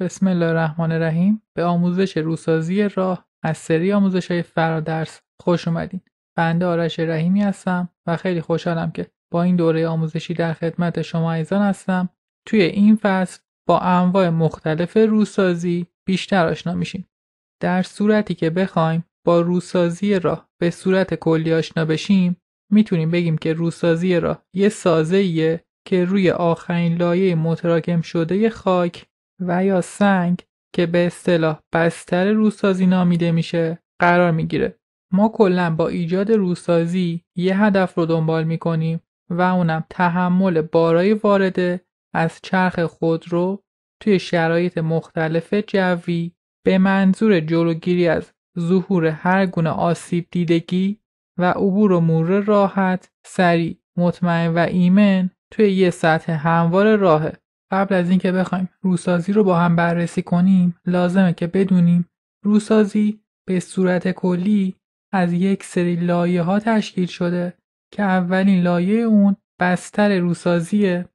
بسم الله الرحمن الرحیم به آموزش روسازی راه از سری آموزش های فرادرس خوش اومدین. بنده آرش رحیمی هستم و خیلی خوشحالم که با این دوره آموزشی در خدمت شما ایزان هستم. توی این فصل با انواع مختلف روسازی بیشتر آشنا میشیم. در صورتی که بخوایم با روسازی راه به صورت کلی آشنا بشیم میتونیم بگیم که روسازی راه یه سازه که روی آخرین لایه متراکم شده خاک و یا سنگ که به اصطلاح بستر روسازی نامیده میشه قرار میگیره ما کلا با ایجاد روسازی یه هدف رو دنبال میکنیم و اونم تحمل بارای وارده از چرخ خودرو توی شرایط مختلف جوی به منظور جلوگیری از ظهور هر گونه آسیب دیدگی و عبور و مرور راحت، سریع، مطمئن و ایمن توی یه سطح هموار راهه. قبل از اینکه بخوایم روسازی رو با هم بررسی کنیم لازمه که بدونیم روسازی به صورت کلی از یک سری لایه ها تشکیل شده که اولین لایه اون بستر روسازیه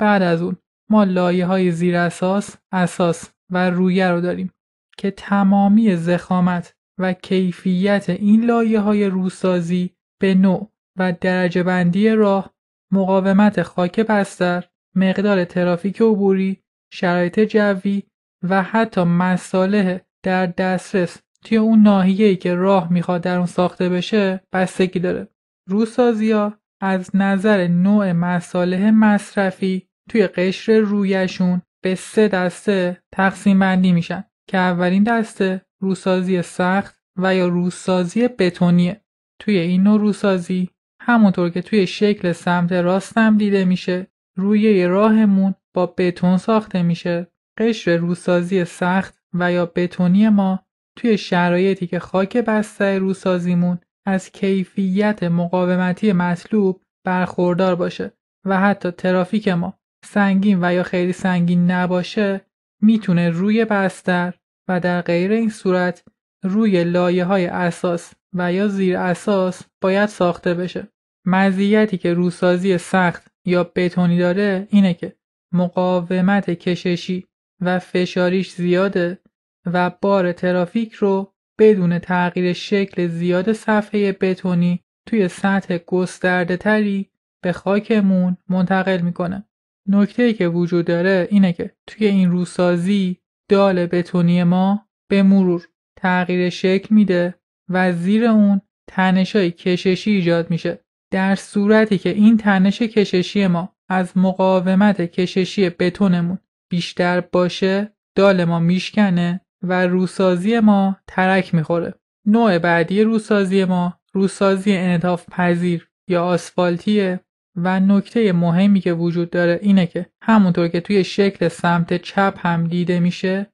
بعد از اون ما لایه های زیر اساس، اساس و رویه رو داریم که تمامی زخامت و کیفیت این لایه های روسازی به نوع و درجه بندی راه مقاومت خاک بستر مقدار ترافیک عبوری، شرایط جوی و حتی مصالح در دسترس توی اون ناحیه‌ای که راه میخواد در اون ساخته بشه بستگی داره. روسازیا از نظر نوع مصالح مصرفی توی قشر رویشون به سه دسته تقسیم بندی میشن که اولین دسته روسازی سخت و یا روسازی بتونیه. توی این نوع روسازی همونطور که توی شکل سمت راستم دیده میشه رویه راهمون با بتون ساخته میشه قشر روسازی سخت و یا بتونی ما توی شرایطی که خاک بستر روسازیمون از کیفیت مقاومتی مطلوب برخوردار باشه و حتی ترافیک ما سنگین و یا خیلی سنگین نباشه میتونه روی بستر و در غیر این صورت روی لایه های اساس و یا زیر اساس باید ساخته بشه. مزیتی که روسازی سخت یا بتونی داره اینه که مقاومت کششی و فشاریش زیاده و بار ترافیک رو بدون تغییر شکل زیاد صفحه بتونی توی سطح گسترده تری به خاکمون منتقل میکنه. نکته که وجود داره اینه که توی این روسازی دال بتونی ما به مرور تغییر شکل میده و زیر اون تنشای کششی ایجاد میشه در صورتی که این تنش کششی ما از مقاومت کششی بتونمون بیشتر باشه دال ما میشکنه و روسازی ما ترک میخوره. نوع بعدی روسازی ما روسازی انعطاف پذیر یا آسفالتیه و نکته مهمی که وجود داره اینه که همونطور که توی شکل سمت چپ هم دیده میشه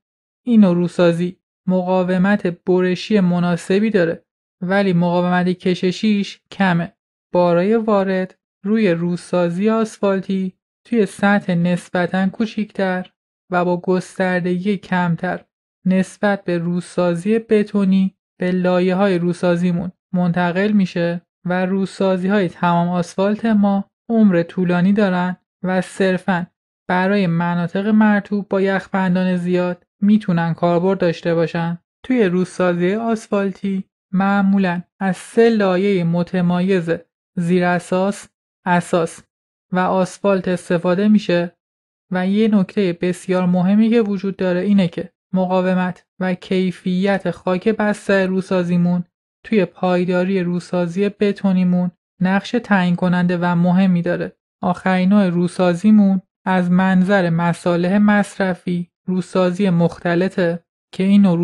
این روسازی مقاومت برشی مناسبی داره ولی مقاومت کششیش کمه بارای وارد روی روسازی آسفالتی توی سطح نسبتا کوچیکتر و با گستردگی کمتر نسبت به روسازی بتونی به لایه های روسازیمون منتقل میشه و روسازی های تمام آسفالت ما عمر طولانی دارن و صرفا برای مناطق مرتوب با یخبندان زیاد میتونن کاربرد داشته باشن. توی روسازی آسفالتی معمولا از سه لایه متمایز زیراساس، اساس و آسفالت استفاده میشه و یه نکته بسیار مهمی که وجود داره اینه که مقاومت و کیفیت خاک بستر روسازیمون توی پایداری روسازی بتونیمون نقش تعیین کننده و مهمی داره. آخرین نوع روسازیمون از منظر مصالح مصرفی روسازی مختلطه که این روسازی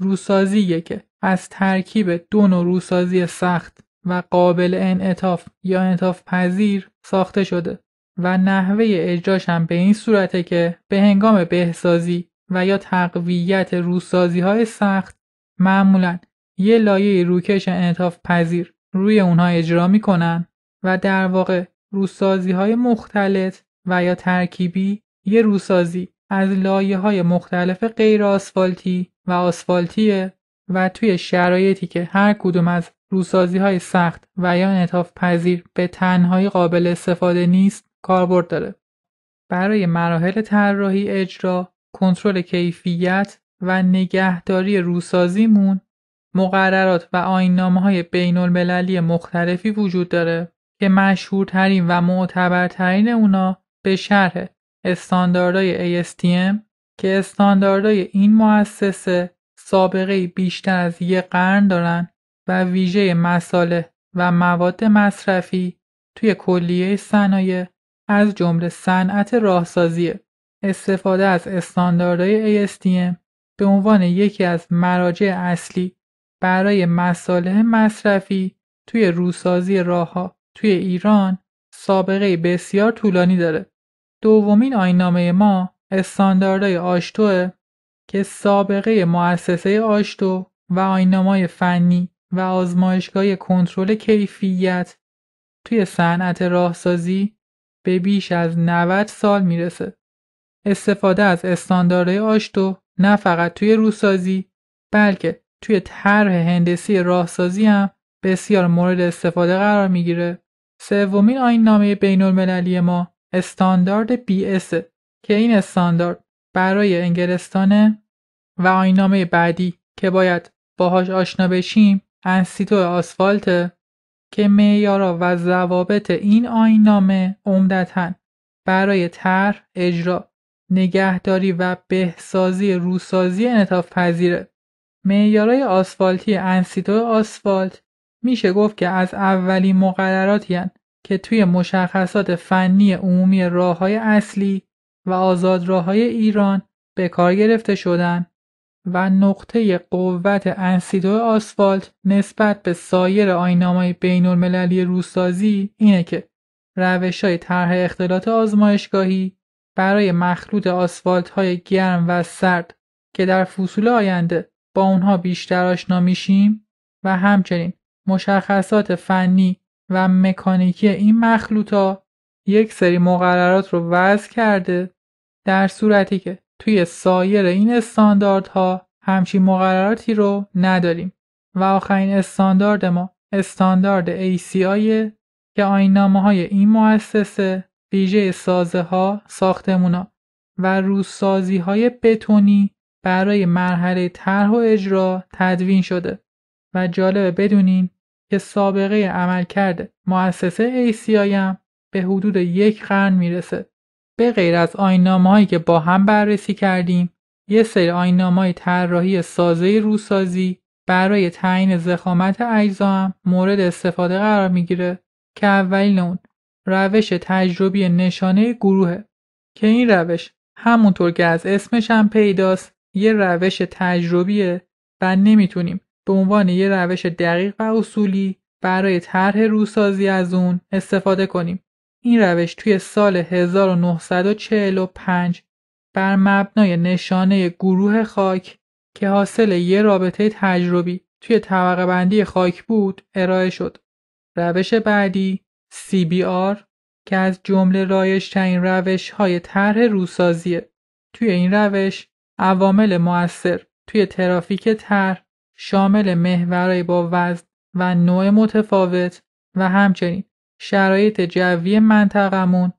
روسازی روسازیه که از ترکیب دو نوع روسازی سخت و قابل انعطاف یا انعطاف پذیر ساخته شده و نحوه اجراش هم به این صورته که به هنگام بهسازی و یا تقویت روسازی های سخت معمولا یه لایه روکش انعطاف پذیر روی اونها اجرا میکنن و در واقع روسازی های مختلط و یا ترکیبی یه روسازی از لایه های مختلف غیر آسفالتی و آسفالتیه و توی شرایطی که هر کدوم از روسازی های سخت و یا انعطاف پذیر به تنهایی قابل استفاده نیست کاربرد داره. برای مراحل طراحی اجرا، کنترل کیفیت و نگهداری روسازیمون مقررات و آینامه های بین المللی مختلفی وجود داره که مشهورترین و معتبرترین اونا به شرح استانداردهای ASTM که استانداردهای این مؤسسه سابقه بیشتر از یک قرن دارن و ویژه مصالح و مواد مصرفی توی کلیه صنایع از جمله صنعت راهسازی استفاده از استانداردهای ASTM به عنوان یکی از مراجع اصلی برای مصالح مصرفی توی روسازی راهها توی ایران سابقه بسیار طولانی داره. دومین آینامه ما استانداردهای آشتوه که سابقه مؤسسه آشتو و آینامای فنی و آزمایشگاه کنترل کیفیت توی صنعت راهسازی به بیش از 90 سال میرسه. استفاده از استانداردهای آشتو نه فقط توی روسازی بلکه توی طرح هندسی راهسازی هم بسیار مورد استفاده قرار میگیره. سومین آین نامه بین المللی ما استاندارد اسه که این استاندارد برای انگلستانه و آین نامه بعدی که باید باهاش آشنا بشیم انسیتو آسفالت که میارا و ضوابط این آینامه نامه عمدتا برای طرح، اجرا، نگهداری و بهسازی روسازی انطاف پذیره. معیارای آسفالتی انسیتو آسفالت میشه گفت که از اولین مقرراتی که توی مشخصات فنی عمومی راههای اصلی و آزاد راه های ایران به کار گرفته شدن و نقطه قوت انسیدو آسفالت نسبت به سایر آینامای بین المللی روسازی اینه که روش های طرح اختلاط آزمایشگاهی برای مخلوط آسفالت های گرم و سرد که در فصول آینده با اونها بیشتر آشنا میشیم و همچنین مشخصات فنی و مکانیکی این مخلوط ها یک سری مقررات رو وضع کرده در صورتی که توی سایر این استانداردها همچین مقرراتی رو نداریم و آخرین استاندارد ما استاندارد ACI که آینامه های این مؤسسه ویژه سازه ها ساختمونا و روزسازی های بتونی برای مرحله طرح و اجرا تدوین شده و جالبه بدونین که سابقه عملکرد مؤسسه ACI هم به حدود یک قرن میرسه به غیر از آینامه که با هم بررسی کردیم یه سری آینامه های طراحی سازه روسازی برای تعیین زخامت اجزا هم مورد استفاده قرار میگیره که اولین اون روش تجربی نشانه گروهه که این روش همونطور که از اسمش هم پیداست یه روش تجربیه و نمیتونیم به عنوان یه روش دقیق و اصولی برای طرح روسازی از اون استفاده کنیم این روش توی سال 1945 بر مبنای نشانه گروه خاک که حاصل یه رابطه تجربی توی طبقه بندی خاک بود ارائه شد. روش بعدی CBR که از جمله رایشترین روش های طرح روسازیه. توی این روش عوامل مؤثر توی ترافیک طرح شامل محورهای با وزن و نوع متفاوت و همچنین شرایط جوی منطقمون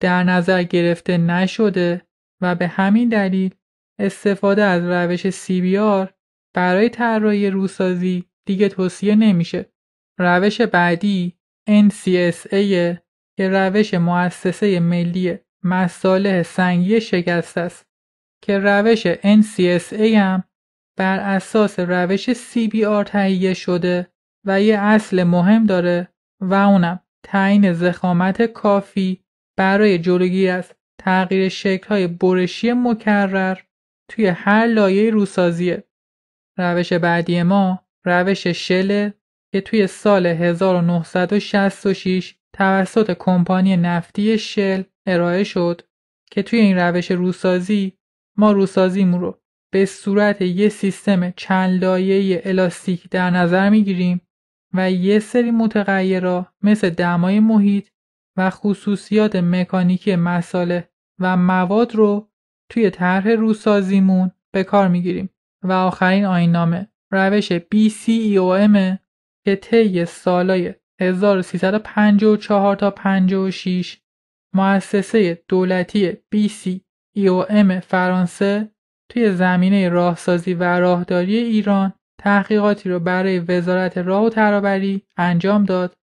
در نظر گرفته نشده و به همین دلیل استفاده از روش CBR برای طراحی روسازی دیگه توصیه نمیشه. روش بعدی NCSA که روش مؤسسه ملی مصالح سنگی شکست است که روش NCSA هم بر اساس روش CBR تهیه شده و یه اصل مهم داره و اونم تعیین زخامت کافی برای جلوگیری از تغییر های برشی مکرر توی هر لایه روسازیه. روش بعدی ما روش شله که توی سال 1966 توسط کمپانی نفتی شل ارائه شد که توی این روش روسازی ما روسازیمون رو به صورت یه سیستم چند لایه الاستیک در نظر میگیریم و یه سری متغیرها مثل دمای محیط و خصوصیات مکانیکی مساله و مواد رو توی طرح روسازیمون به کار میگیریم و آخرین نامه روش BCEOM که طی سالای 1354 تا 56 مؤسسه دولتی BCEOM فرانسه توی زمینه راهسازی و راهداری ایران تحقیقاتی را برای وزارت راه و ترابری انجام داد.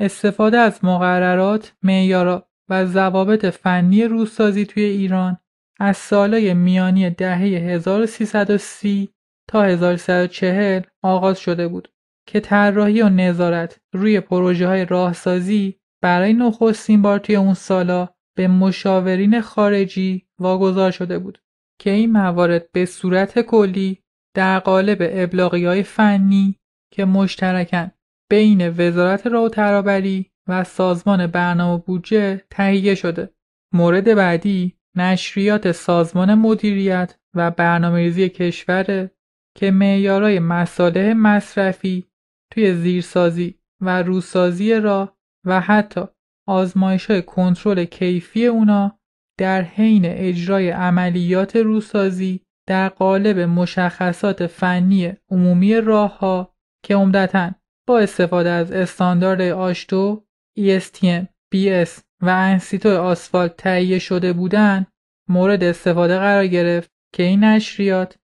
استفاده از مقررات، معیارا و ضوابط فنی روسازی توی ایران از سالای میانی دهه 1330 تا 1340 آغاز شده بود که طراحی و نظارت روی پروژه های راهسازی برای نخستین بار توی اون سالا به مشاورین خارجی واگذار شده بود که این موارد به صورت کلی در قالب های فنی که مشترکن بین وزارت راه و ترابری و سازمان برنامه بودجه تهیه شده. مورد بعدی نشریات سازمان مدیریت و برنامه‌ریزی کشور که معیارهای مصالح مصرفی توی زیرسازی و روسازی را و حتی آزمایش های کنترل کیفی اونا در حین اجرای عملیات روسازی در قالب مشخصات فنی عمومی راهها که عمدتا با استفاده از استاندارد آشتو، ESTM، BS و انسیتو آسفالت تهیه شده بودند مورد استفاده قرار گرفت که این نشریات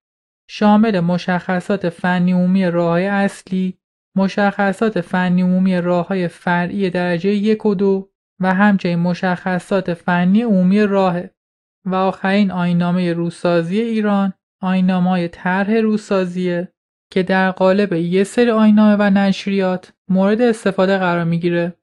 شامل مشخصات فنی عمومی راههای اصلی، مشخصات فنی عمومی راههای فرعی درجه یک و دو و همچنین مشخصات فنی عمومی راه و آخرین آینامه روسازی ایران آینامه های طرح روسازیه که در قالب یه سری آینامه و نشریات مورد استفاده قرار میگیره.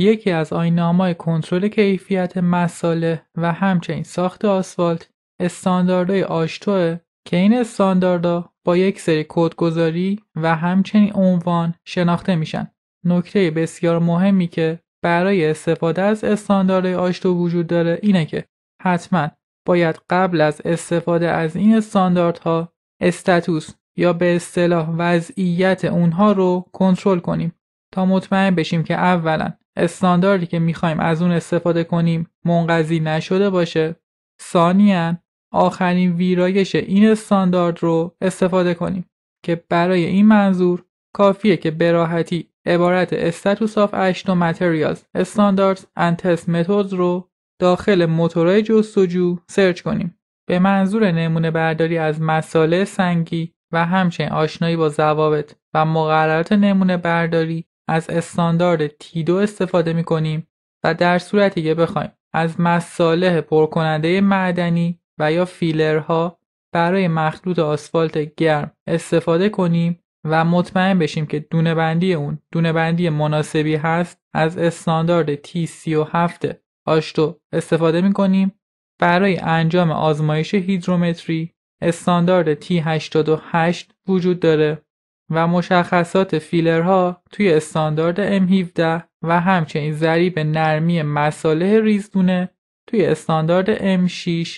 یکی از آینامه کنترل کیفیت مساله و همچنین ساخت آسفالت استانداردهای آشتوه که این استانداردها با یک سری کدگذاری و همچنین عنوان شناخته میشن. نکته بسیار مهمی که برای استفاده از استانداردهای آشتو وجود داره اینه که حتما باید قبل از استفاده از این استانداردها استاتوس یا به اصطلاح وضعیت اونها رو کنترل کنیم تا مطمئن بشیم که اولا استانداردی که میخوایم از اون استفاده کنیم منقضی نشده باشه ثانیا آخرین ویرایش این استاندارد رو استفاده کنیم که برای این منظور کافیه که براحتی عبارت status of اشنو materials standards and test methods رو داخل موتورهای جستجو سرچ کنیم. به منظور نمونه برداری از مساله سنگی و همچنین آشنایی با ضوابط و مقررات نمونه برداری از استاندارد تی 2 استفاده می کنیم و در صورتی که بخوایم از مساله پرکننده معدنی و یا فیلرها برای مخلوط آسفالت گرم استفاده کنیم و مطمئن بشیم که دونه بندی اون دونه بندی مناسبی هست از استاندارد T37 آشتو استفاده می کنیم برای انجام آزمایش هیدرومتری استاندارد T88 وجود داره و مشخصات فیلرها توی استاندارد M17 و همچنین ضریب نرمی مصالح ریزدونه توی استاندارد M6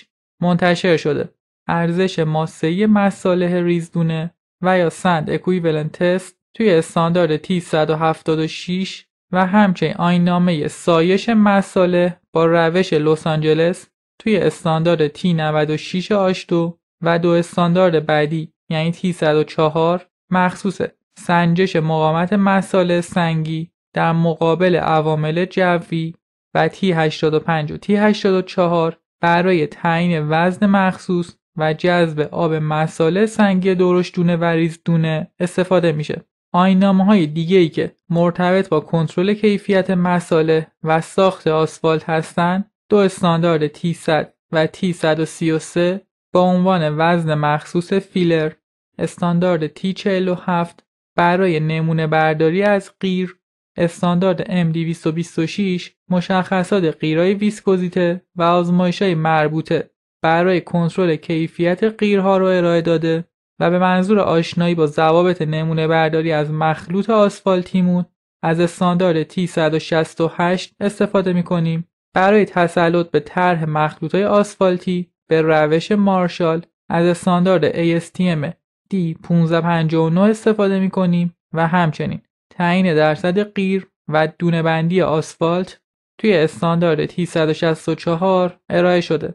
منتشر شده. ارزش ماسه مساله ریزدونه و یا سند تست توی استاندارد تی 176 و همچنین آین نامه سایش مساله با روش لس آنجلس توی استاندارد تی 96 آشتو و دو استاندارد بعدی یعنی تی 104 مخصوص سنجش مقامت مساله سنگی در مقابل عوامل جوی و تی 85 و t 84 برای تعیین وزن مخصوص و جذب آب مساله سنگی دورش دونه ریز دونه استفاده میشه. آینامه های دیگه ای که مرتبط با کنترل کیفیت مساله و ساخت آسفالت هستند دو استاندارد T100 و T133 با عنوان وزن مخصوص فیلر استاندارد T47 برای نمونه برداری از قیر استاندارد M226 مشخصات قیرای ویسکوزیته و آزمایش های مربوطه برای کنترل کیفیت قیرها رو ارائه داده و به منظور آشنایی با ضوابط نمونه برداری از مخلوط آسفالتیمون از استاندارد T168 استفاده می کنیم برای تسلط به طرح مخلوط آسفالتی به روش مارشال از استاندارد ASTM D1559 استفاده می کنیم و همچنین تعیین درصد قیر و بندی آسفالت توی استاندارد T164 ارائه شده.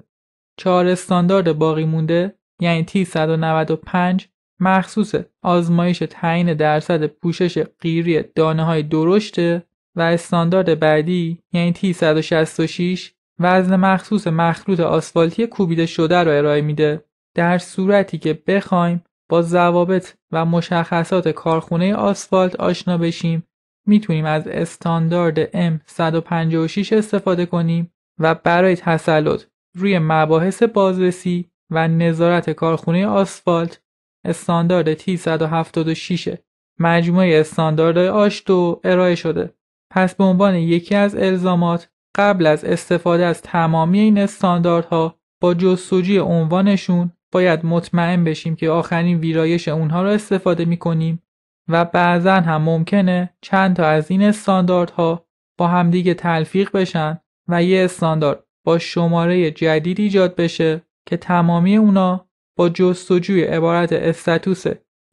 چهار استاندارد باقی مونده یعنی تی 195 مخصوص آزمایش تعیین درصد پوشش قیری دانه های درشته و استاندارد بعدی یعنی تی 166 وزن مخصوص مخلوط آسفالتی کوبیده شده را ارائه میده در صورتی که بخوایم با ضوابط و مشخصات کارخونه آسفالت آشنا بشیم میتونیم از استاندارد M156 استفاده کنیم و برای تسلط روی مباحث بازرسی و نظارت کارخونه آسفالت استاندارد تی 176 مجموعه استانداردهای آش ارائه شده. پس به عنوان یکی از الزامات قبل از استفاده از تمامی این استانداردها با جستجوی عنوانشون باید مطمئن بشیم که آخرین ویرایش اونها را استفاده می کنیم و بعضا هم ممکنه چند تا از این استانداردها با همدیگه تلفیق بشن و یه استاندارد با شماره جدید ایجاد بشه که تمامی اونا با جستجوی عبارت استاتوس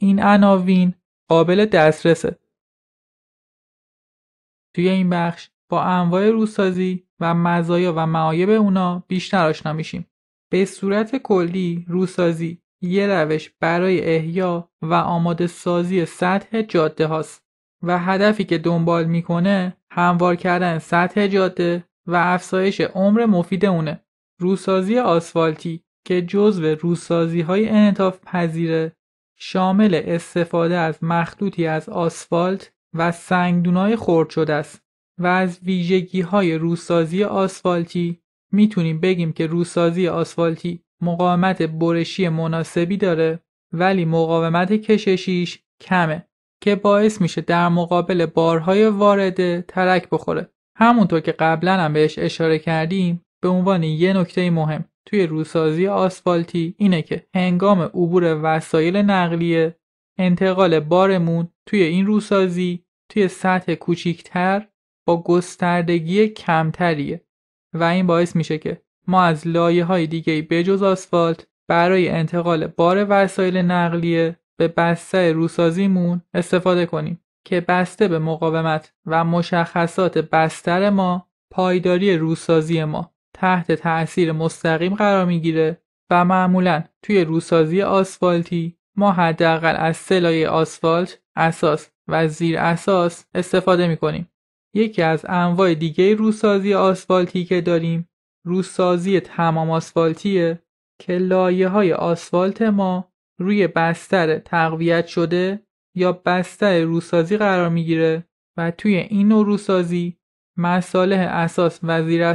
این عناوین قابل دسترسه. توی این بخش با انواع روسازی و مزایا و معایب اونا بیشتر آشنا میشیم. به صورت کلی روسازی یه روش برای احیا و آماده سازی سطح جاده هاست و هدفی که دنبال میکنه هموار کردن سطح جاده و افزایش عمر مفید اونه. روسازی آسفالتی که جزو روسازی های انطاف پذیره شامل استفاده از مخلوطی از آسفالت و سنگدونای خرد شده است و از ویژگی های روسازی آسفالتی میتونیم بگیم که روسازی آسفالتی مقاومت برشی مناسبی داره ولی مقاومت کششیش کمه که باعث میشه در مقابل بارهای وارده ترک بخوره همونطور که قبلا هم بهش اشاره کردیم به عنوان یه نکته مهم توی روسازی آسفالتی اینه که هنگام عبور وسایل نقلیه انتقال بارمون توی این روسازی توی سطح کوچیکتر با گستردگی کمتریه و این باعث میشه که ما از لایه های دیگه بجز آسفالت برای انتقال بار وسایل نقلیه به بستر روسازیمون استفاده کنیم که بسته به مقاومت و مشخصات بستر ما پایداری روسازی ما تحت تأثیر مستقیم قرار میگیره و معمولا توی روسازی آسفالتی ما حداقل از سلای لایه آسفالت اساس و زیر اساس استفاده میکنیم یکی از انواع دیگه روسازی آسفالتی که داریم روسازی تمام آسفالتیه که لایه های آسفالت ما روی بستر تقویت شده یا بستر روسازی قرار میگیره و توی این نوع روسازی مصالح اساس و زیر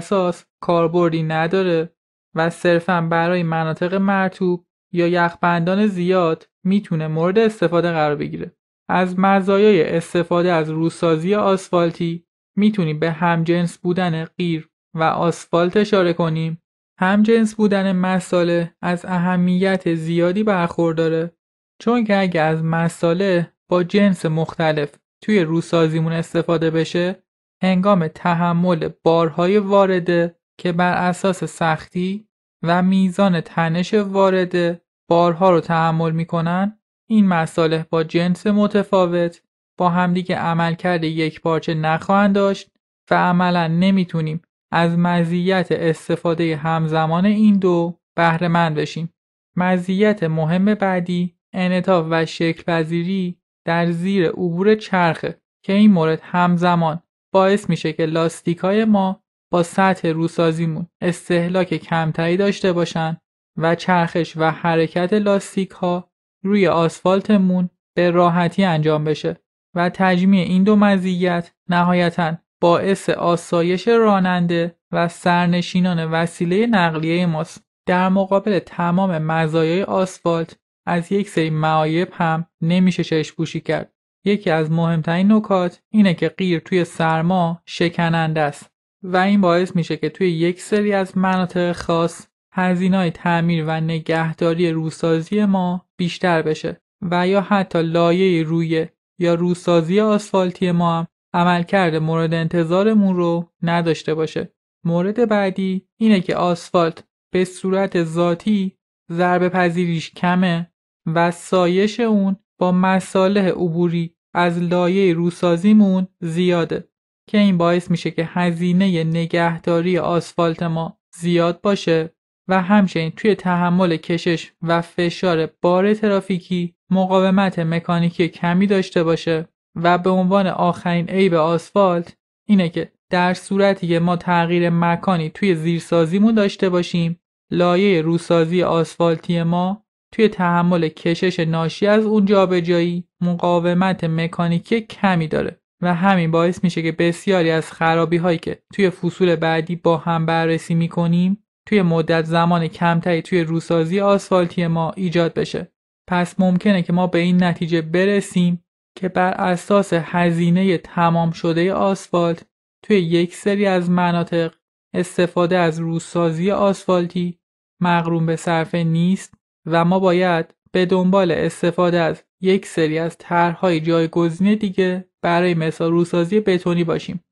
کاربردی نداره و صرفا برای مناطق مرتوب یا یخبندان زیاد میتونه مورد استفاده قرار بگیره. از مزایای استفاده از روسازی آسفالتی میتونیم به همجنس بودن قیر و آسفالت اشاره کنیم. همجنس بودن مساله از اهمیت زیادی برخورداره چون که اگه از مساله با جنس مختلف توی روسازیمون استفاده بشه هنگام تحمل بارهای وارده که بر اساس سختی و میزان تنش وارده بارها رو تحمل میکنن این مساله با جنس متفاوت با همدیگه عملکرد یک پارچه نخواهند داشت و عملا نمیتونیم از مزیت استفاده همزمان این دو بهره مند بشیم. مزیت مهم بعدی انعطاف و شکلپذیری در زیر عبور چرخه که این مورد همزمان باعث میشه که های ما با سطح روسازیمون استهلاک کمتری داشته باشن و چرخش و حرکت لاستیک ها روی آسفالتمون به راحتی انجام بشه و تجمیع این دو مزیت نهایتا باعث آسایش راننده و سرنشینان وسیله نقلیه ماست در مقابل تمام مزایای آسفالت از یک سری معایب هم نمیشه چشم پوشی کرد. یکی از مهمترین نکات اینه که قیر توی سرما شکننده است و این باعث میشه که توی یک سری از مناطق خاص هزینه‌های تعمیر و نگهداری روسازی ما بیشتر بشه و یا حتی لایه روی یا روسازی آسفالتی ما هم عملکرد مورد انتظارمون رو نداشته باشه. مورد بعدی اینه که آسفالت به صورت ذاتی ضربه پذیریش کمه و سایش اون با مصالح عبوری از لایه روسازیمون زیاده که این باعث میشه که هزینه نگهداری آسفالت ما زیاد باشه و همچنین توی تحمل کشش و فشار بار ترافیکی مقاومت مکانیکی کمی داشته باشه و به عنوان آخرین عیب آسفالت اینه که در صورتی که ما تغییر مکانی توی زیرسازیمون داشته باشیم لایه روسازی آسفالتی ما توی تحمل کشش ناشی از اون جایی مقاومت مکانیکی کمی داره و همین باعث میشه که بسیاری از خرابی هایی که توی فصول بعدی با هم بررسی میکنیم توی مدت زمان کمتری توی روسازی آسفالتی ما ایجاد بشه پس ممکنه که ما به این نتیجه برسیم که بر اساس هزینه تمام شده آسفالت توی یک سری از مناطق استفاده از روسازی آسفالتی مغروم به صرفه نیست و ما باید به دنبال استفاده از یک سری از طرحهای جایگزین دیگه برای مثال روسازی بتونی باشیم.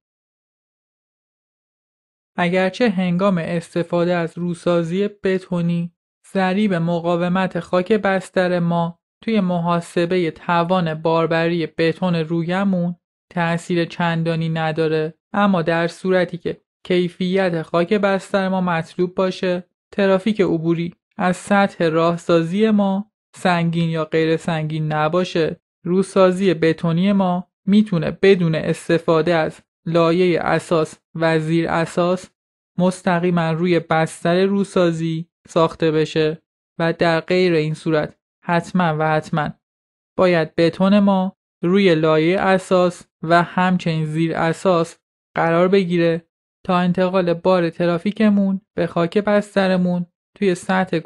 اگرچه هنگام استفاده از روسازی بتونی ضریب مقاومت خاک بستر ما توی محاسبه توان باربری بتون رویمون تأثیر چندانی نداره اما در صورتی که کیفیت خاک بستر ما مطلوب باشه ترافیک عبوری از سطح راهسازی ما سنگین یا غیر سنگین نباشه روسازی بتونی ما میتونه بدون استفاده از لایه اساس و زیر اساس مستقیما روی بستر روسازی ساخته بشه و در غیر این صورت حتما و حتما باید بتون ما روی لایه اساس و همچنین زیر اساس قرار بگیره تا انتقال بار ترافیکمون به خاک بسترمون توی سطح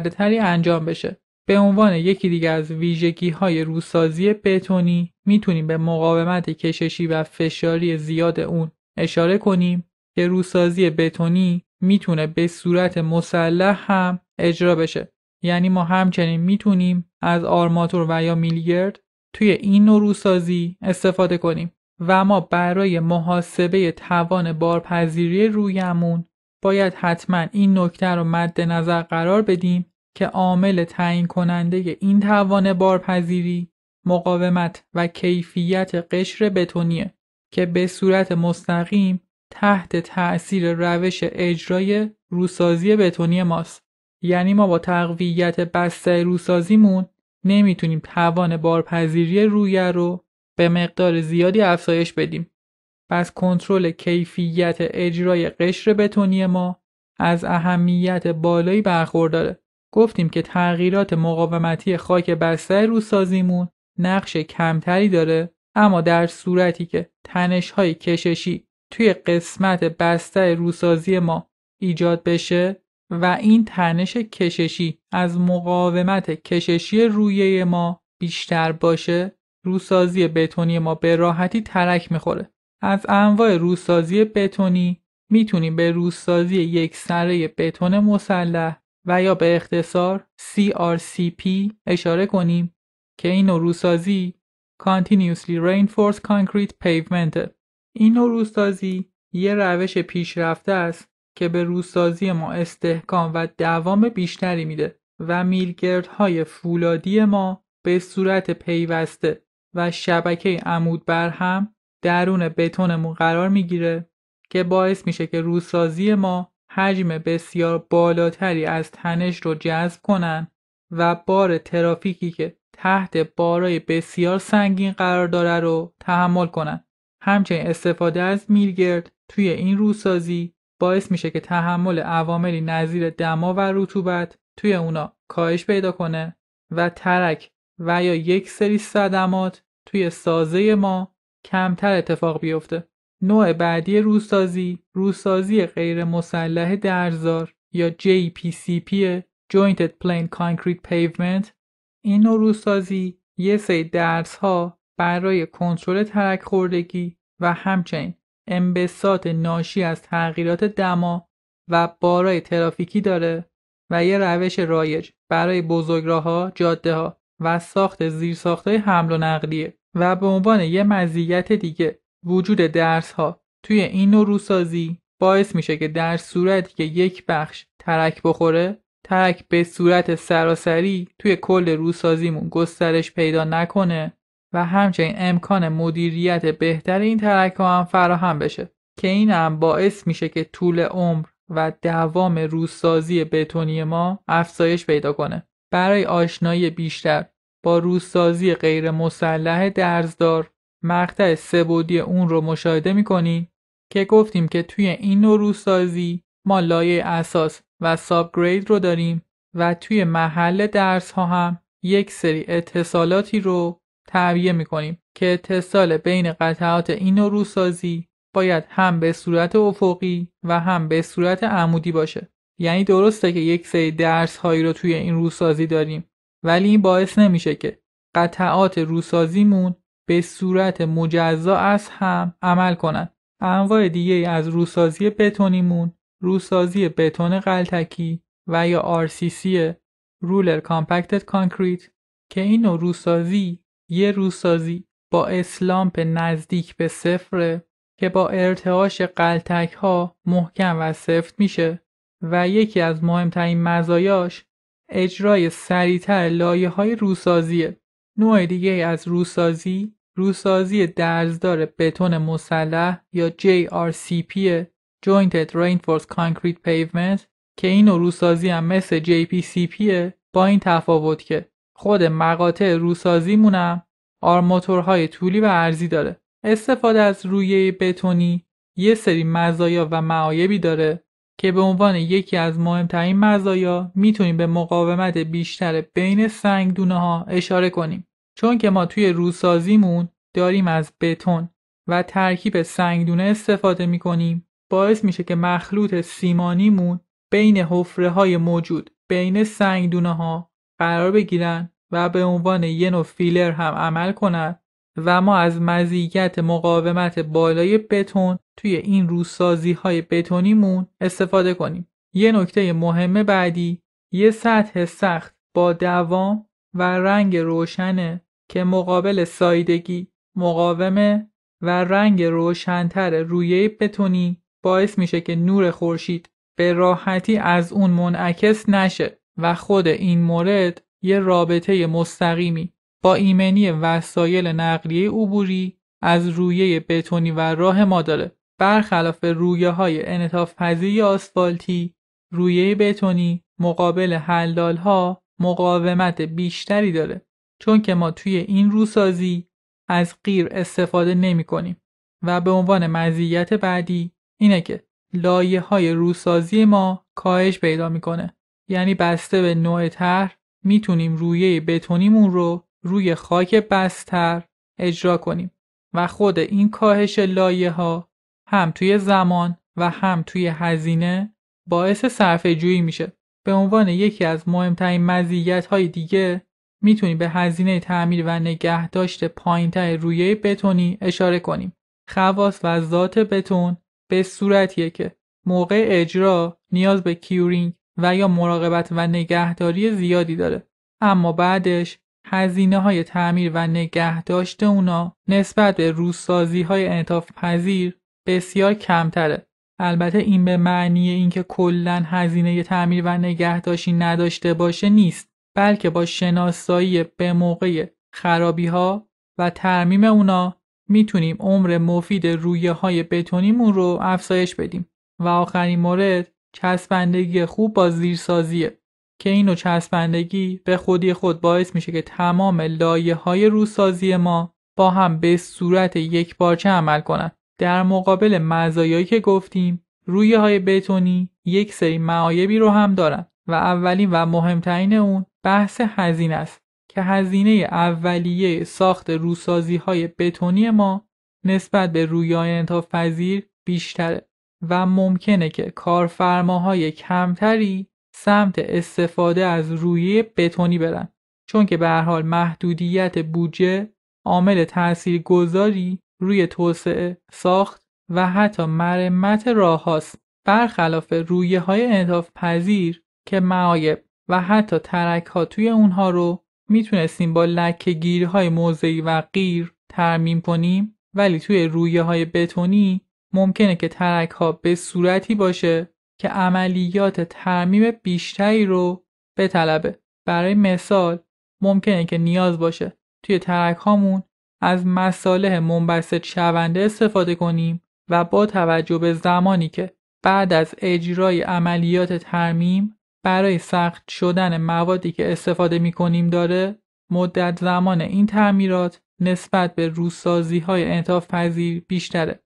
تری انجام بشه. به عنوان یکی دیگه از ویژگی های روسازی بتونی میتونیم به مقاومت کششی و فشاری زیاد اون اشاره کنیم که روسازی بتونی میتونه به صورت مسلح هم اجرا بشه یعنی ما همچنین میتونیم از آرماتور و یا میلگرد توی این نوع روسازی استفاده کنیم و ما برای محاسبه توان بارپذیری رویمون باید حتما این نکته رو مد نظر قرار بدیم که عامل تعیین کننده این توان بارپذیری مقاومت و کیفیت قشر بتونیه که به صورت مستقیم تحت تأثیر روش اجرای روسازی بتونی ماست یعنی ما با تقویت بسته روسازیمون نمیتونیم توان بارپذیری رویه رو به مقدار زیادی افزایش بدیم پس کنترل کیفیت اجرای قشر بتونی ما از اهمیت بالایی برخورداره. گفتیم که تغییرات مقاومتی خاک بستر روسازیمون نقش کمتری داره اما در صورتی که تنش های کششی توی قسمت بستر روسازی ما ایجاد بشه و این تنش کششی از مقاومت کششی رویه ما بیشتر باشه روسازی بتونی ما به راحتی ترک میخوره از انواع روسازی بتونی میتونیم به روسازی یک سره بتون مسلح و یا به اختصار CRCP اشاره کنیم که این روسازی Continuously Reinforced Concrete Pavement این روسازی یه روش پیشرفته است که به روسازی ما استحکام و دوام بیشتری میده و های فولادی ما به صورت پیوسته و شبکه عمود بر هم درون بتونمون قرار میگیره که باعث میشه که روسازی ما حجم بسیار بالاتری از تنش رو جذب کنن و بار ترافیکی که تحت بارای بسیار سنگین قرار داره رو تحمل کنن. همچنین استفاده از میلگرد توی این روسازی باعث میشه که تحمل عواملی نظیر دما و رطوبت توی اونا کاهش پیدا کنه و ترک و یا یک سری صدمات توی سازه ما کمتر اتفاق بیفته نوع بعدی روسازی روسازی غیر مسلح درزار یا JPCP Jointed Plain Concrete Pavement این نوع روسازی یه سری درس ها برای کنترل ترک خوردگی و همچنین انبساط ناشی از تغییرات دما و بارای ترافیکی داره و یه روش رایج برای ها جاده ها و ساخت زیرساخت های حمل و نقلیه. و به عنوان یه مزیت دیگه وجود درس ها توی این نوع روسازی باعث میشه که در صورتی که یک بخش ترک بخوره ترک به صورت سراسری توی کل روسازیمون گسترش پیدا نکنه و همچنین امکان مدیریت بهتر این ترک ها هم فراهم بشه که این هم باعث میشه که طول عمر و دوام روسازی بتونی ما افزایش پیدا کنه برای آشنایی بیشتر با روزسازی مسلح درزدار مقطع سبودی اون رو مشاهده میکنیم که گفتیم که توی این نوع روزسازی ما لایه اساس و سابگرید رو داریم و توی محل درس ها هم یک سری اتصالاتی رو تعبیه میکنیم که اتصال بین قطعات این نوع روزسازی باید هم به صورت افقی و هم به صورت عمودی باشه یعنی درسته که یک سری درس هایی رو توی این روزسازی داریم ولی این باعث نمیشه که قطعات روسازیمون به صورت مجزا از هم عمل کنن. انواع دیگه از روسازی بتونیمون روسازی بتون قلتکی و یا RCC رولر کامپکتد کانکریت که این روسازی یه روسازی با اسلامپ نزدیک به صفره که با ارتعاش قلتک ها محکم و سفت میشه و یکی از مهمترین مزایاش اجرای سریعتر های روسازیه. نوع دیگه از روسازی روسازی درزدار بتون مسلح یا JRCP Jointed Reinforced Concrete Pavement که این روسازی هم مثل JPCP با این تفاوت که خود مقاطع روسازی مونم آرماتورهای طولی و عرضی داره استفاده از رویه بتونی یه سری مزایا و معایبی داره که به عنوان یکی از مهمترین مزایا میتونیم به مقاومت بیشتر بین دونه ها اشاره کنیم چون که ما توی روسازیمون داریم از بتون و ترکیب دونه استفاده میکنیم باعث میشه که مخلوط سیمانیمون بین حفره های موجود بین دونه ها قرار بگیرن و به عنوان یه نوع فیلر هم عمل کنند و ما از مزیت مقاومت بالای بتون توی این روسازی های بتونیمون استفاده کنیم. یه نکته مهم بعدی یه سطح سخت با دوام و رنگ روشنه که مقابل سایدگی مقاومه و رنگ روشنتر رویه بتونی باعث میشه که نور خورشید به راحتی از اون منعکس نشه و خود این مورد یه رابطه مستقیمی با ایمنی وسایل نقلیه عبوری از رویه بتونی و راه ما داره برخلاف رویه های انتاف پذیر آسفالتی رویه بتونی مقابل حلال ها مقاومت بیشتری داره چون که ما توی این روسازی از غیر استفاده نمی کنیم و به عنوان مزیت بعدی اینه که لایه های روسازی ما کاهش پیدا میکنه یعنی بسته به نوع طرح میتونیم رویه بتونیمون رو روی خاک بستر اجرا کنیم و خود این کاهش لایه ها هم توی زمان و هم توی هزینه باعث صرفه جویی میشه به عنوان یکی از مهمترین مزیت های دیگه میتونی به هزینه تعمیر و پایین تر رویه بتونی اشاره کنیم خواص و ذات بتون به صورتیه که موقع اجرا نیاز به کیورینگ و یا مراقبت و نگهداری زیادی داره اما بعدش هزینه های تعمیر و نگهداشت اونا نسبت به روسازی های انتاف پذیر بسیار کمتره. البته این به معنی اینکه کلا هزینه تعمیر و نگهداشتی نداشته باشه نیست بلکه با شناسایی به موقع خرابی ها و ترمیم اونا میتونیم عمر مفید رویه های بتونیمون رو افزایش بدیم و آخرین مورد چسبندگی خوب با زیرسازیه که این چسبندگی به خودی خود باعث میشه که تمام لایه های روسازی ما با هم به صورت یک بارچه عمل کنند. در مقابل مزایایی که گفتیم رویه های بتونی یک سری معایبی رو هم دارن و اولین و مهمترین اون بحث هزینه است که هزینه اولیه ساخت روسازی های بتونی ما نسبت به رویه های بیشتر بیشتره و ممکنه که کارفرماهای کمتری سمت استفاده از رویه بتونی برن چون که به هر حال محدودیت بودجه عامل تاثیرگذاری روی توسعه ساخت و حتی مرمت راه هاست برخلاف رویه های انتاف پذیر که معایب و حتی ترک ها توی اونها رو میتونستیم با لکه گیرهای موضعی و غیر ترمیم کنیم ولی توی رویه های بتونی ممکنه که ترک ها به صورتی باشه که عملیات ترمیم بیشتری رو بطلبه برای مثال ممکنه که نیاز باشه توی ترک هامون از مساله منبسط شونده استفاده کنیم و با توجه به زمانی که بعد از اجرای عملیات ترمیم برای سخت شدن موادی که استفاده می کنیم داره مدت زمان این تعمیرات نسبت به روسازی های انتاف پذیر بیشتره.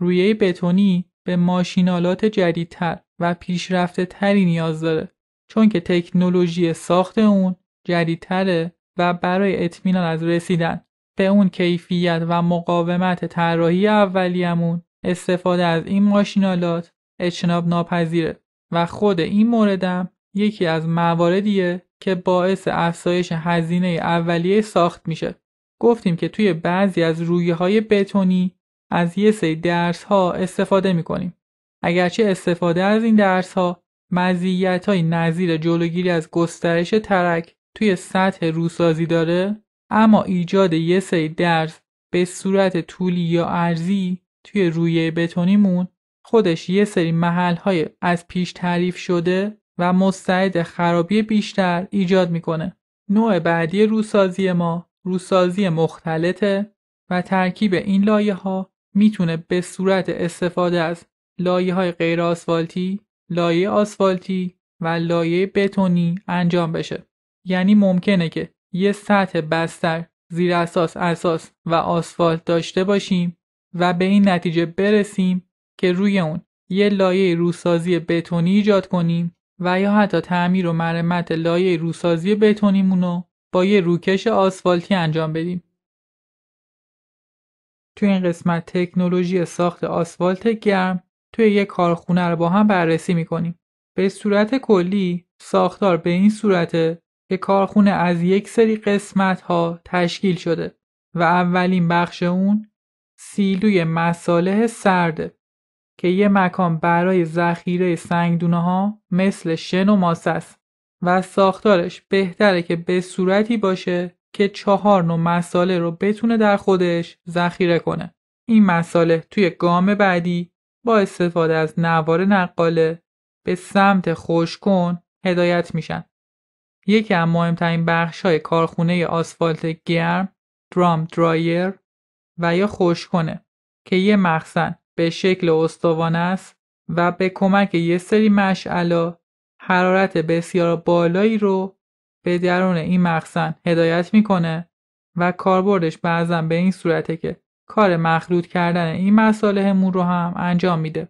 رویه بتونی به ماشینالات جدیدتر و پیشرفته تری نیاز داره چون که تکنولوژی ساخت اون جدیدتره و برای اطمینان از رسیدن به اون کیفیت و مقاومت طراحی اولیمون استفاده از این ماشینالات اجتناب ناپذیره و خود این موردم یکی از مواردیه که باعث افزایش هزینه اولیه ساخت میشه گفتیم که توی بعضی از رویه های بتونی از یه سری درس ها استفاده می کنیم. اگرچه استفاده از این درس ها مزیت های نظیر جلوگیری از گسترش ترک توی سطح روسازی داره اما ایجاد یه سری درس به صورت طولی یا عرضی توی روی بتونیمون خودش یه سری محل های از پیش تعریف شده و مستعد خرابی بیشتر ایجاد میکنه. نوع بعدی روسازی ما روسازی مختلطه و ترکیب این لایه ها میتونه به صورت استفاده از لایه های غیر آسفالتی، لایه آسفالتی و لایه بتونی انجام بشه. یعنی ممکنه که یه سطح بستر زیر اساس اساس و آسفالت داشته باشیم و به این نتیجه برسیم که روی اون یه لایه روسازی بتونی ایجاد کنیم و یا حتی تعمیر و مرمت لایه روسازی بتونیمون با یه روکش آسفالتی انجام بدیم. توی این قسمت تکنولوژی ساخت آسفالت گرم توی یک کارخونه رو با هم بررسی میکنیم. به صورت کلی ساختار به این صورته که کارخونه از یک سری قسمت ها تشکیل شده و اولین بخش اون سیلوی مساله سرده که یه مکان برای ذخیره سنگدونه ها مثل شن و ماسه است و ساختارش بهتره که به صورتی باشه که چهار نوع مساله رو بتونه در خودش ذخیره کنه. این مساله توی گام بعدی با استفاده از نوار نقاله به سمت خوشکن هدایت میشن. یکی از مهمترین بخش های کارخونه آسفالت گرم درام درایر و یا خوشکنه که یه مخزن به شکل استوانه است و به کمک یه سری مشعلا حرارت بسیار بالایی رو به درون این مخزن هدایت میکنه و کاربردش بعضا به این صورته که کار مخلوط کردن این مصالحمون رو هم انجام میده.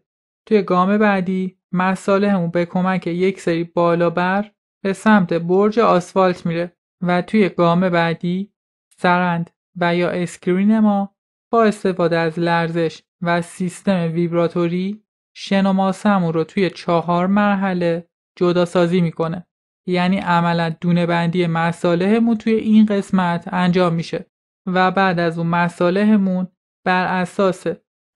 توی گام بعدی مصالحمون به کمک یک سری بالابر به سمت برج آسفالت میره و توی گام بعدی سرند و یا اسکرین ما با استفاده از لرزش و سیستم ویبراتوری شن و رو توی چهار مرحله جدا سازی میکنه. یعنی عملا دونه بندی مصالحمون توی این قسمت انجام میشه و بعد از اون مصالحمون بر اساس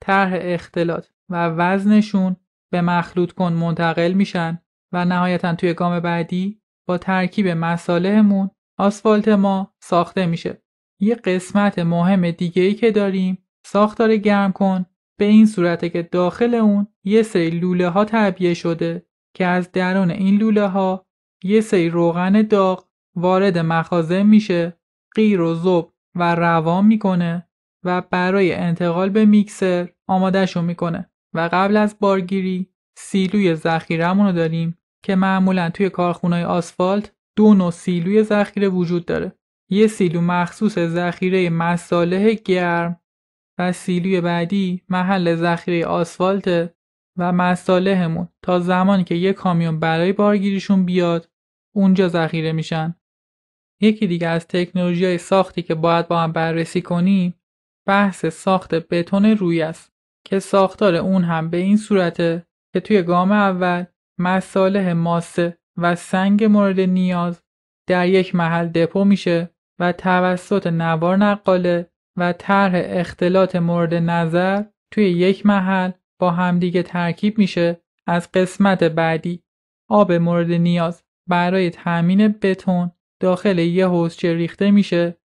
طرح اختلاط و وزنشون به مخلوط کن منتقل میشن و نهایتا توی گام بعدی با ترکیب مصالحمون آسفالت ما ساخته میشه. یه قسمت مهم دیگه ای که داریم ساختار گرم کن به این صورته که داخل اون یه سری لوله ها تعبیه شده که از درون این لوله ها یه سری روغن داغ وارد مخازه میشه قیر و زب و روان میکنه و برای انتقال به میکسر آمادهشو میکنه و قبل از بارگیری سیلوی ذخیرمون رو داریم که معمولا توی کارخونه آسفالت دو نوع سیلوی ذخیره وجود داره یه سیلو مخصوص ذخیره مصالح گرم و سیلوی بعدی محل ذخیره آسفالت و مصالحمون تا زمانی که یه کامیون برای بارگیریشون بیاد اونجا ذخیره میشن. یکی دیگه از تکنولوژی های ساختی که باید با هم بررسی کنیم بحث ساخت بتون روی است که ساختار اون هم به این صورته که توی گام اول مصالح ماسه و سنگ مورد نیاز در یک محل دپو میشه و توسط نوار نقاله و طرح اختلاط مورد نظر توی یک محل با همدیگه ترکیب میشه از قسمت بعدی آب مورد نیاز برای تامین بتون داخل یه حوزچه ریخته میشه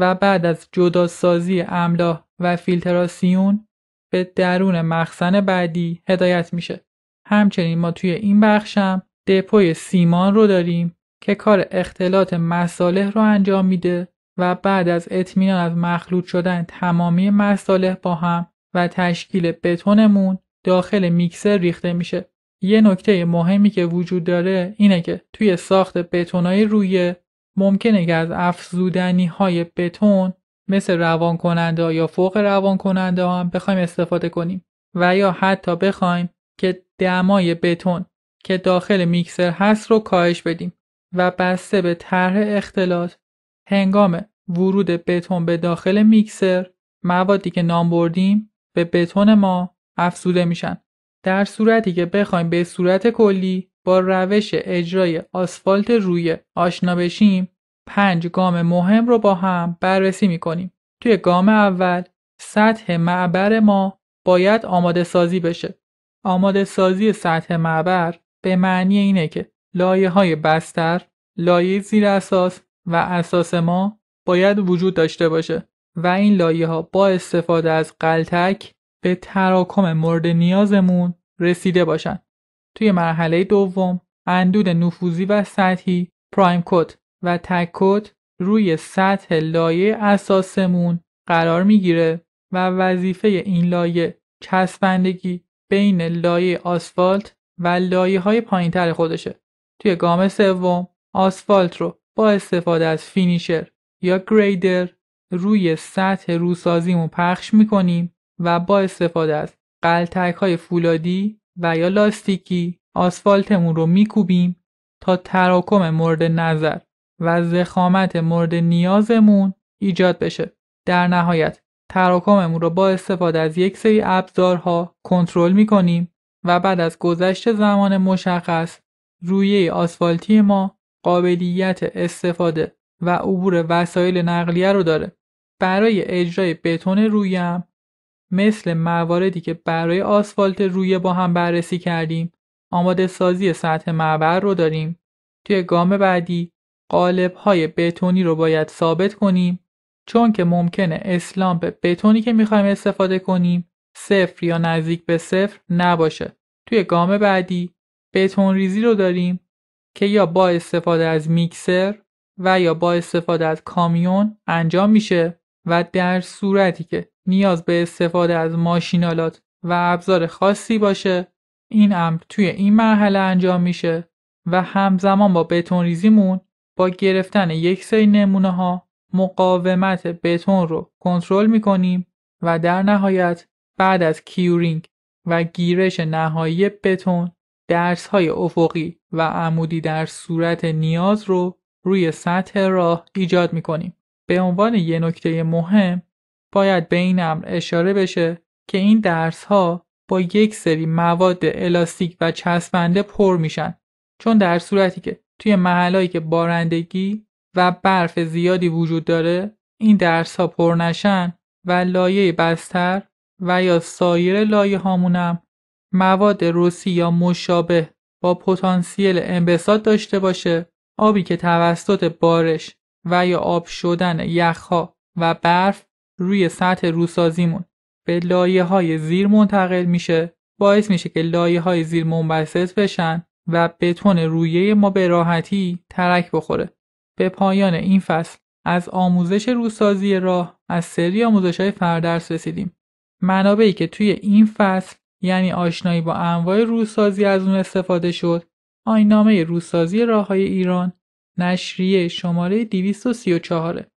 و بعد از جدا سازی املاح و فیلتراسیون به درون مخزن بعدی هدایت میشه. همچنین ما توی این بخشم دپوی سیمان رو داریم که کار اختلاط مصالح رو انجام میده و بعد از اطمینان از مخلوط شدن تمامی مصالح با هم و تشکیل بتونمون داخل میکسر ریخته میشه. یه نکته مهمی که وجود داره اینه که توی ساخت بتونای رویه ممکنه که از افزودنی های بتون مثل روان کننده یا فوق روان کننده ها هم بخوایم استفاده کنیم و یا حتی بخوایم که دمای بتون که داخل میکسر هست رو کاهش بدیم و بسته به طرح اختلاط هنگام ورود بتون به داخل میکسر موادی که نام بردیم به بتون ما افزوده میشن در صورتی که بخوایم به صورت کلی با روش اجرای آسفالت روی آشنا بشیم پنج گام مهم رو با هم بررسی می کنیم. توی گام اول سطح معبر ما باید آماده سازی بشه. آماده سازی سطح معبر به معنی اینه که لایه های بستر، لایه زیر اساس و اساس ما باید وجود داشته باشه و این لایه ها با استفاده از قلتک، به تراکم مورد نیازمون رسیده باشن. توی مرحله دوم اندود نفوذی و سطحی پرایم کد و تک کد روی سطح لایه اساسمون قرار میگیره و وظیفه این لایه چسبندگی بین لایه آسفالت و لایه های پایینتر خودشه. توی گام سوم آسفالت رو با استفاده از فینیشر یا گریدر روی سطح روسازیمون پخش میکنیم و با استفاده از قلتک های فولادی و یا لاستیکی آسفالتمون رو میکوبیم تا تراکم مورد نظر و زخامت مورد نیازمون ایجاد بشه. در نهایت تراکممون رو با استفاده از یک سری ابزارها کنترل میکنیم و بعد از گذشت زمان مشخص رویه آسفالتی ما قابلیت استفاده و عبور وسایل نقلیه رو داره. برای اجرای بتون رویم مثل مواردی که برای آسفالت روی با هم بررسی کردیم آماده سازی سطح معبر رو داریم توی گام بعدی قالب های بتونی رو باید ثابت کنیم چون که ممکنه به بتونی که میخوایم استفاده کنیم صفر یا نزدیک به صفر نباشه توی گام بعدی بتون ریزی رو داریم که یا با استفاده از میکسر و یا با استفاده از کامیون انجام میشه و در صورتی که نیاز به استفاده از ماشینالات و ابزار خاصی باشه این امر توی این مرحله انجام میشه و همزمان با بتون ریزیمون با گرفتن یک سری نمونه ها مقاومت بتون رو کنترل میکنیم و در نهایت بعد از کیورینگ و گیرش نهایی بتون درس های افقی و عمودی در صورت نیاز رو روی سطح راه ایجاد میکنیم به عنوان یه نکته مهم باید به این امر اشاره بشه که این درس ها با یک سری مواد الاستیک و چسبنده پر میشن چون در صورتی که توی محلهایی که بارندگی و برف زیادی وجود داره این درس ها پر نشن و لایه بستر و یا سایر لایه هامونم مواد روسی یا مشابه با پتانسیل انبساط داشته باشه آبی که توسط بارش و یا آب شدن یخها و برف روی سطح روسازیمون به لایه های زیر منتقل میشه باعث میشه که لایه های زیر منبسط بشن و بتون رویه ما به راحتی ترک بخوره به پایان این فصل از آموزش روسازی راه از سری آموزش های فردرس رسیدیم منابعی که توی این فصل یعنی آشنایی با انواع روسازی از اون استفاده شد آینامه روسازی راه های ایران نشریه شماره 234